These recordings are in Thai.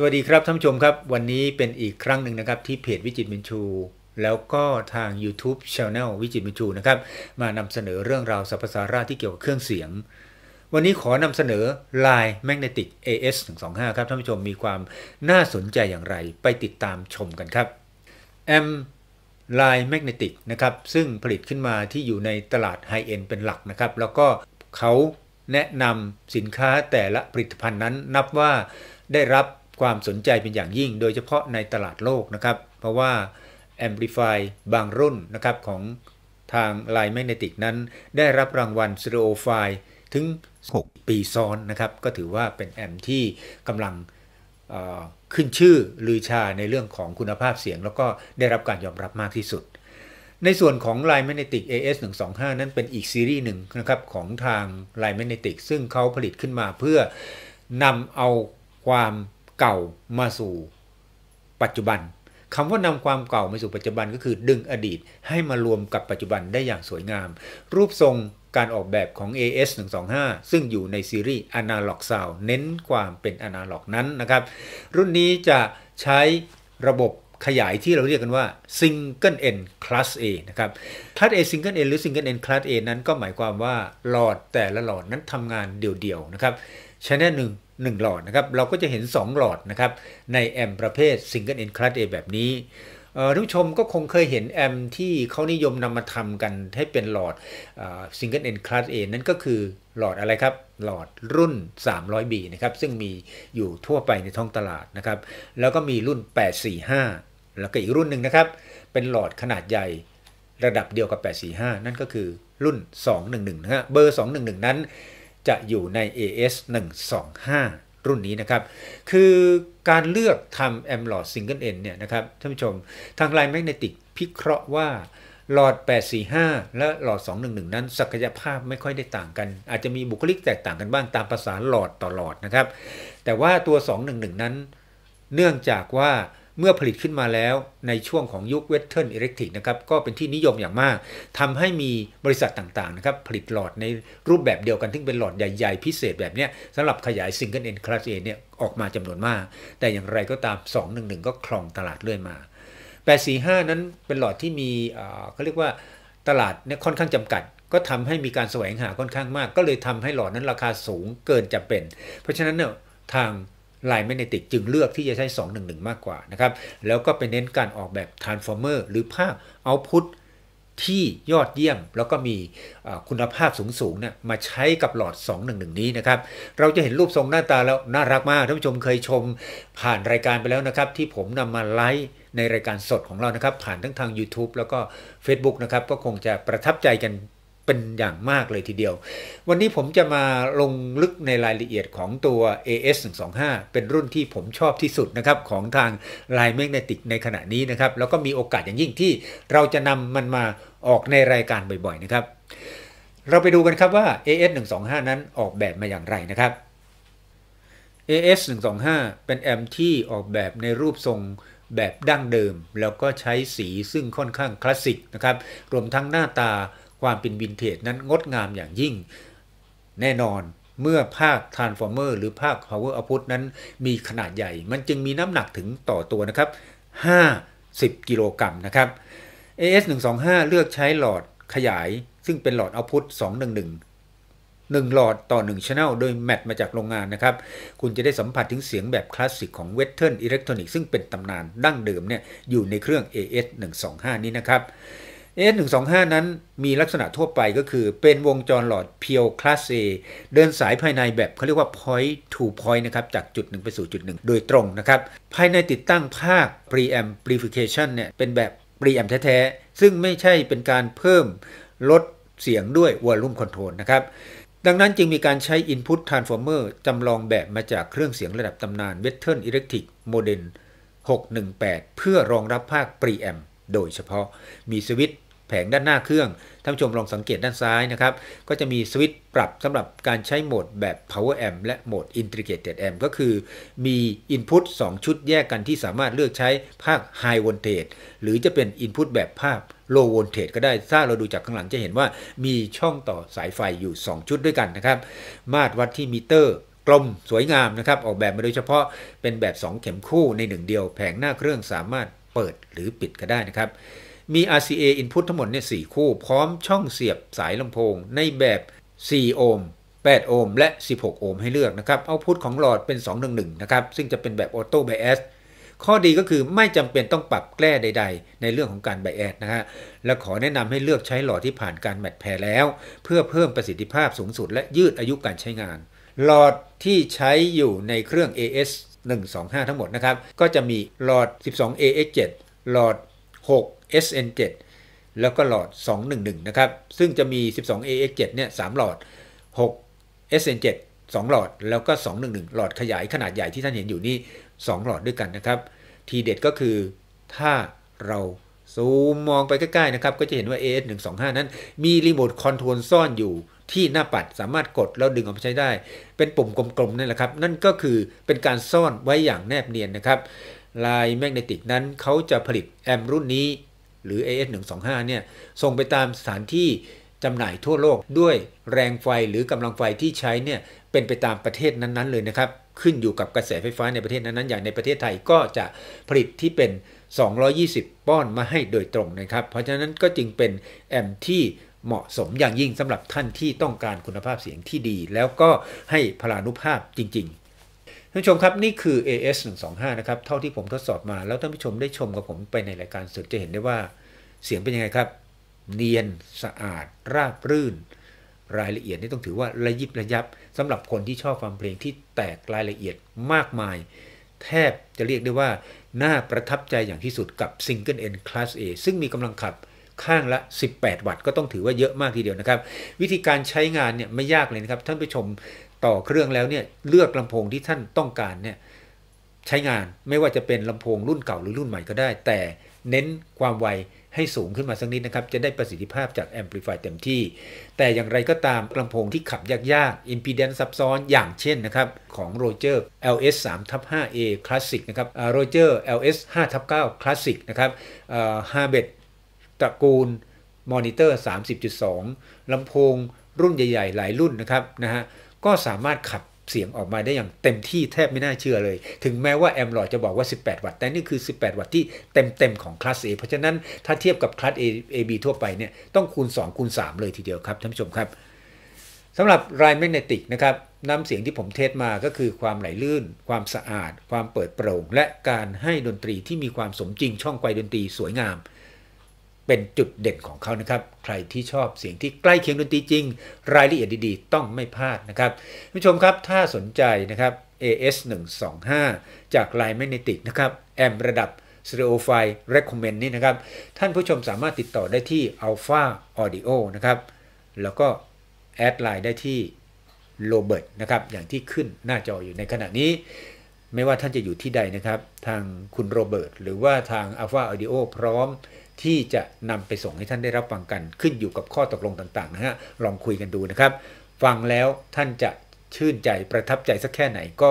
สวัสดีครับท่านผู้ชมครับ วันนี้เป็นอีกครั้งหนึ่งนะครับที่เพจวิจิตรมินชู แล้วก็ทาง YouTube c h a n e l วิจิตรมินชูนะครับมานำเสนอเรื่องราวสรรพสาระที่เกี่ยวกับเครื่องเสียง วันนี้ขอนำเสนอ Line Magnetic AS 1 2 5ครับท่านผู้ชมมีความน่าสนใจอย่างไร ไปติดตามชมกันครับแอม Line Magnetic นะครับซึ่งผลิตขึ้นมาที่อยู่ในตลาดไฮเอ็นเป็นหลักนะครับแล้วก็เขาแนะนำสินค้าแต่ละผลิตภัณฑ์นั้นนับว่าได้รับความสนใจเป็นอย่างยิ่งโดยเฉพาะในตลาดโลกนะครับ เพราะว่า Amplify บางรุ่นนะครับของทาง Line Magnetic นั้นได้รับรางวัล s โ e รไฟล์ถึง 6 ปีซ้อนนะครับ ก็ถือว่าเป็นแอมที่กำลังขึ้นชื่อลือชาในเรื่องของคุณภาพเสียงแล้วก็ได้รับการยอมรับมากที่สุด ในส่วนของ Line Magnetic AS 1 2 5นั้นเป็นอีกซีรีส์หนึ่งนะครับของทาง Line Magnetic ซึ่งเขาผลิตขึ้นมาเพื่อนำเอาความเก่ามาสู่ปัจจุบัน คำว่านำความเก่ามาสู่ปัจจุบันก็คือดึงอดีตให้มารวมกับปัจจุบันได้อย่างสวยงาม รูปทรงการออกแบบของ AS 125ซึ่งอยู่ในซีรีส์ Analog Sound เน้นความเป็น Analog นั้นนะครับ รุ่นนี้จะใช้ระบบขยายที่เราเรียกกันว่า Single N Class A นะครับ Class A Single N หรือ Single N Class A นั้นก็หมายความว่าหลอดแต่ละหลอดนั้นทำงานเดี่ยวๆนะครับช้แหนึ่งหนึ่งหลอดนะครับเราก็จะเห็น 2 หลอดนะครับในแอมประเภท Single N Class A แบบนี้ทุกชมก็คงเคยเห็นแอมที่เขานิยมนำมาทำกันให้เป็นหลอดซิงเกิลเอ็นคลาสเอนั่นก็คือหลอดอะไรครับ หลอดรุ่น 300B นะครับซึ่งมีอยู่ทั่วไปในท้องตลาดนะครับแล้วก็มีรุ่น 845 แล้วก็อีกรุ่นหนึ่งนะครับ เป็นหลอดขนาดใหญ่ระดับเดียวกับ 845 นั่นก็คือรุ่น 211 นะฮะเบอร์ 211 นั้นจะอยู่ใน AS 125รุ่นนี้นะครับ คือการเลือกทำแอมหลอดซิงเกิลเอ็นเนี่ยนะครับท่านผู้ชมทางไลน์แมกเนติกพิเคราะห์ว่าหลอด 845 และหลอด 211 นั้นศักยภาพไม่ค่อยได้ต่างกัน อาจจะมีบุคลิกแตกต่างกันบ้างตามภาษาหลอดต่อหลอดนะครับ แต่ว่าตัว 211 นั้นเนื่องจากว่าเมื่อผลิตขึ้นมาแล้วในช่วงของยุคเวสเทิร์นอิเล็กทริกนะครับก็เป็นที่นิยมอย่างมาก ทำให้มีบริษัทต่างๆนะครับผลิตหลอดในรูปแบบเดียวกันที่เป็นหลอดใหญ่ๆ พิเศษแบบนี้สำหรับขยายซิงเกิลเอ็นคลาสเอเนี่ยออกมาจำนวนมาก แต่อย่างไรก็ตาม 211 ก็ครองตลาดเรื่อยมา 845 นั้นเป็นหลอดที่มีเขาเรียกว่าตลาดเนี่ยค่อนข้างจำกัด ก็ทำให้มีการแสวงหาค่อนข้างมาก ก็เลยทำให้หลอดนั้นราคาสูงเกินจะเป็น เพราะฉะนั้นเนี่ยทางลายแมกเนติกจึงเลือกที่จะใช้ 211 มากกว่านะครับ แล้วก็ไปเน้นการออกแบบทรส์ฟอร์เมอร์หรือภาพอาพุทธที่ยอดเยี่ยม แล้วก็มีคุณภาพสูงๆเนี่ยมาใช้กับหลอด 211 นี้นะครับ เราจะเห็นรูปทรงหน้าตาแล้วน่ารักมากท่านผู้ชมเคยชมผ่านรายการไปแล้วนะครับ ที่ผมนำมาไลฟ์ในรายการสดของเรานะครับ ผ่านทั้งทาง YouTube แล้วก็ Facebook นะครับก็คงจะประทับใจกันเป็นอย่างมากเลยทีเดียว วันนี้ผมจะมาลงลึกในรายละเอียดของตัว AS125 เป็นรุ่นที่ผมชอบที่สุดนะครับของทาง l i n e Magnetic ในขณะนี้นะครับแล้วก็มีโอกาสอย่างยิ่งที่เราจะนำมันมาออกในรายการบ่อยๆนะครับ เราไปดูกันครับว่า AS125 นั้นออกแบบมาอย่างไรนะครับ AS125 เป็นแอมที่ออกแบบในรูปทรงแบบดั้งเดิม แล้วก็ใช้สีซึ่งค่อนข้างคลาสสิกนะครับรวมทั้งหน้าตาความเป็นวินเทจนั้นงดงามอย่างยิ่งแน่นอนเมื่อภาค Transformer หรือภาค Power Output นั้นมีขนาดใหญ่ มันจึงมีน้ำหนักถึงต่อตัวนะครับ 50กิโลกรัมนะครับ AS125 เลือกใช้หลอดขยาย ซึ่งเป็นหลอด Output 211 1 หลอดต่อ 1 Channel โดยแมทมาจากโรงงานนะครับคุณจะได้สัมผัสถึงเสียงแบบคลาสสิกของ Western Electronic ซึ่งเป็นตำนานดั้งเดิมเนี่ยอยู่ในเครื่อง AS125 นี้นะครับเ1 2 5นั้นมีลักษณะทั่วไปก็คือเป็นวงจรหลอดเพียวคลาสอเดินสายภายในแบบเขาเรียกว่า point to point นะครับจากจุดหนึ่งไปสู่จุดหนึ่งโดยตรงนะครับ ภายในติดตั้งภาค preamplification เนี่ยเป็นแบบ preamp แท้ๆ ซึ่งไม่ใช่เป็นการเพิ่มลดเสียงด้วย volume control นะครับ ดังนั้นจึงมีการใช้ Input Transformer จำลองแบบมาจากเครื่องเสียงระดับตำนาน Western Electric Model 618 เพื่อรองรับภาค Preamp โดยเฉพาะมีสวิตช์แผงด้านหน้าเครื่องท่านผู้ชมลองสังเกตด้านซ้ายนะครับก็จะมีสวิตช์ปรับสำหรับการใช้โหมดแบบ power amp และโหมด integrated amp ก็คือ มี input 2 ชุดแยกกันที่สามารถเลือกใช้ ภาค high voltage หรือจะเป็น input แบบภาพ low voltage ก็ได้ ถ้าเราดูจากข้างหลังจะเห็นว่า มีช่องต่อสายไฟอยู่ 2 ชุดด้วยกันนะครับ มาตรวัดที่มิเตอร์ กลมสวยงามนะครับออกแบบมาโดยเฉพาะเป็นแบบ 2 เข็มคู่ในหนึ่งเดียว แผงหน้าเครื่องสามารถเปิดหรือปิดก็ได้นะครับมี RCA input ทั้งหมดเนี่ยสคู่ พร้อมช่องเสียบสายลำโพงในแบบ 4 โอห์ม 8 โอห์ม และ 16 โอห์มให้เลือกนะครับเอาพุทของหลอดเป็น 211 นะครับ ซึ่งจะเป็นแบบออโต้ไบแอสข้อดีก็คือไม่จำเป็นต้องปรับแก้ใด ๆ ในเรื่องของการไบแอดนะฮะและขอแนะนำให้เลือกใช้หลอดที่ผ่านการแม์แพรแล้ว เพื่อเพิ่มประสิทธิภาพสูงสุด และยืดอายุการใช้งาน หลอดที่ใช้อยู่ในเครื่อง AS 125 ทั้งหมดนะครับก็จะมีหลอด12 AX7 หลอด 6 SN7 แล้วก็หลอด 211 นะครับ ซึ่งจะมี 12AX7 เนี่ย3หลอด 6 SN7 2หลอดแล้วก็ 211 หลอดขยายขนาดใหญ่ที่ท่านเห็นอยู่นี่2หลอดด้วยกันนะครับทีเด็ดก็คือถ้าเราซูมมองไปใกล้ๆนะครับ ก็จะเห็นว่า AS125 นั้นมีรีโมทคอนโทรลซ่อนอยู่ที่หน้าปัดสามารถกดแล้วดึงออกมาใช้ได้ เป็นปุ่มกลมๆนั่นแหละครับ นั่นก็คือเป็นการซ่อนไว้อย่างแนบเนียนนะครับ ลายแมกเนติกนั้นเขาจะผลิตแอมรุ่นนี้หรือ AS125 เนี่ย ส่งไปตามสถานที่จำหน่ายทั่วโลกด้วยแรงไฟหรือกำลังไฟที่ใช้เนี่ยเป็นไปตามประเทศนั้น ๆ เลยนะครับ ขึ้นอยู่กับกระแสไฟฟ้าในประเทศนั้นๆอย่างในประเทศไทยก็จะผลิตที่เป็น 220 ป้อนมาให้โดยตรงนะครับ เพราะฉะนั้นก็จึงเป็นแอมที่เหมาะสมอย่างยิ่งสำหรับท่านที่ต้องการคุณภาพเสียงที่ดี แล้วก็ให้พลานุภาพจริงท่านผู้ชมครับนี่คือ AS 1 2 5นะครับ เท่าที่ผมทดสอบมา แล้วท่านผู้ชมได้ชมกับผมไปในรายการสดจะเห็นได้ว่าเสียงเป็นยังไงครับ เนียนสะอาด ราบรื่น รายละเอียดนี่ต้องถือว่าระยิบระยับสำหรับคนที่ชอบฟังเพลงที่แตกรายละเอียดมากมาย แทบจะเรียกได้ว่า น่าประทับใจอย่างที่สุดกับซิงเกิลเอ็นคลาสเอซึ่งมีกำลังขับข้างละ 18 วัตต์ก็ต้องถือว่าเยอะมากทีเดียวนะครับวิธีการใช้งานเนี่ยไม่ยากเลยนะครับ ท่านผู้ชมต่อเครื่องแล้วเนี่ยเลือกลำโพงที่ท่านต้องการเนี่ยใช้งานไม่ว่าจะเป็นลำโพงรุ่นเก่าหรือรุ่นใหม่ก็ได้ แต่เน้นความไวให้สูงขึ้นมาสักนิดนะครับ จะได้ประสิทธิภาพจากแอมพลิฟายเต็มที่ แต่อย่างไรก็ตามลำโพงที่ขับยากๆ i m p e d a n c นซับซ้อนอย่างเช่นนะครับของโรเจอร์ LS 3 5A Classic นะครับโรเจอร์ LS 5 9 Classic นะครับฮาร์เบดตระกูลมอนิเตอร์30.2ลำโพงรุ่นใหญ่ ๆ หลายรุ่นนะครับนะฮะก็สามารถขับเสียงออกมาได้อย่างเต็มที่แทบไม่น่าเชื่อเลย ถึงแม้ว่าแอมลอยจะบอกว่า 18 วัตต์ แต่นี่คือ 18 วัตต์ที่เต็ม ๆ ของคลาส A เพราะฉะนั้นถ้าเทียบกับคลาส A AB ทั่วไปเนี่ยต้องคูณ 2คูณ3เลยทีเดียวครับท่านผู้ชมครับสำหรับไรเแมกเนติกนะครับน้ำเสียงที่ผมเทสมาก็คือความไหลลื่น ความสะอาด ความเปิดโปร่ง และการให้ดนตรีที่มีความสมจริงช่องไกวดนตรีสวยงามเป็นจุดเด่นของเขานะครับ ใครที่ชอบเสียงที่ใกล้เคียงดนตรีจริง รายละเอียดดีๆ ต้องไม่พลาดนะครับผู้ชมครับถ้าสนใจนะครับ AS 1 2 5 จากไลน์แมกเนติกนะครับแอมระดับสเตอรโอไฟล์เรคคอมเมนต์นี่นะครับท่านผู้ชมสามารถติดต่อได้ที่ Alpha Audio นะครับแล้วก็แอดไลน์ได้ที่โรเบิร์ตนะครับอย่างที่ขึ้นหน้าจออยู่ในขณะนี้ ไม่ว่าท่านจะอยู่ที่ใดนะครับ ทางคุณโรเบิร์ตหรือว่าทาง Alpha Audio พร้อมที่จะนำไปส่งให้ท่านได้รับฟังกัน ขึ้นอยู่กับข้อตกลงต่าง ๆ นะฮะ ลองคุยกันดูนะครับ ฟังแล้วท่านจะชื่นใจประทับใจสักแค่ไหนก็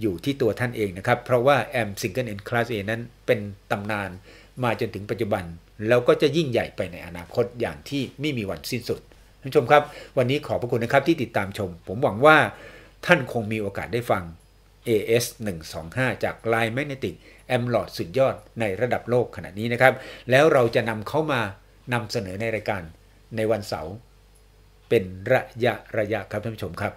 อยู่ที่ตัวท่านเองนะครับ เพราะว่าแอมซิงเกิลเอ็นคลาสเอนั้นเป็นตำนานมาจนถึงปัจจุบัน แล้วก็จะยิ่งใหญ่ไปในอนาคตอย่างที่ไม่มีวันสิ้นสุด ท่านชมครับ วันนี้ขอบพระคุณนะครับที่ติดตามชม ผมหวังว่าท่านคงมีโอกาสได้ฟัง AS125 จากลายแมกเนติกแอมลอดสุดยอดในระดับโลกขณะนี้นะครับ แล้วเราจะนำเข้ามานำเสนอในรายการในวันเสาร์เป็นระยะระยะครับท่านผู้ชมครับ